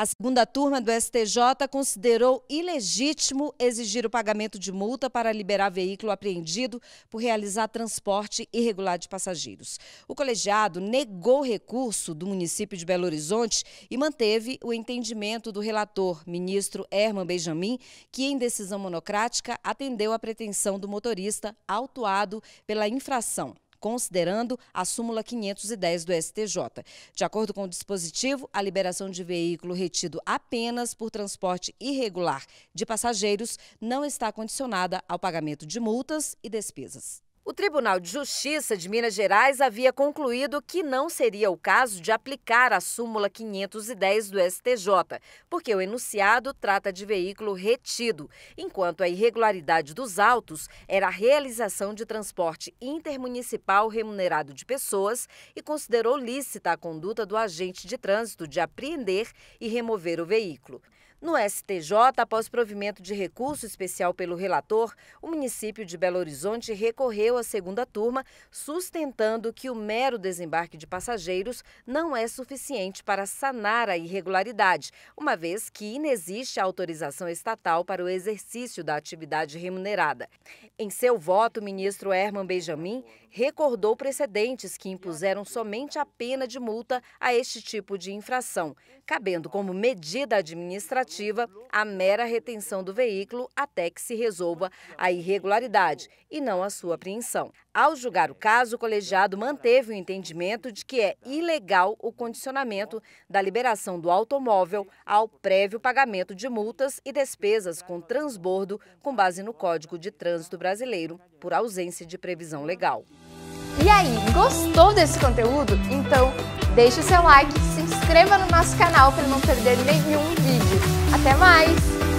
A segunda turma do STJ considerou ilegítimo exigir o pagamento de multa para liberar veículo apreendido por realizar transporte irregular de passageiros. O colegiado negou recurso do município de Belo Horizonte e manteve o entendimento do relator, ministro Herman Benjamin, que em decisão monocrática atendeu a pretensão do motorista autuado pela infração considerando a súmula 510 do STJ. De acordo com o dispositivo, a liberação de veículo retido apenas por transporte irregular de passageiros não está condicionada ao pagamento de multas e despesas. O Tribunal de Justiça de Minas Gerais havia concluído que não seria o caso de aplicar a súmula 510 do STJ, porque o enunciado trata de veículo retido, enquanto a irregularidade dos autos era a realização de transporte intermunicipal remunerado de pessoas e considerou lícita a conduta do agente de trânsito de apreender e remover o veículo. No STJ, após provimento de recurso especial pelo relator, o município de Belo Horizonte recorreu a segunda turma, sustentando que o mero desembarque de passageiros não é suficiente para sanar a irregularidade, uma vez que inexiste autorização estatal para o exercício da atividade remunerada. Em seu voto, o ministro Herman Benjamin recordou precedentes que impuseram somente a pena de multa a este tipo de infração, cabendo como medida administrativa a mera retenção do veículo até que se resolva a irregularidade e não a sua apreensão. Ao julgar o caso, o colegiado manteve o entendimento de que é ilegal o condicionamento da liberação do automóvel ao prévio pagamento de multas e despesas com transbordo com base no Código de Trânsito Brasileiro, por ausência de previsão legal. E aí, gostou desse conteúdo? Então, deixe o seu like, se inscreva no nosso canal para não perder nenhum vídeo. Até mais!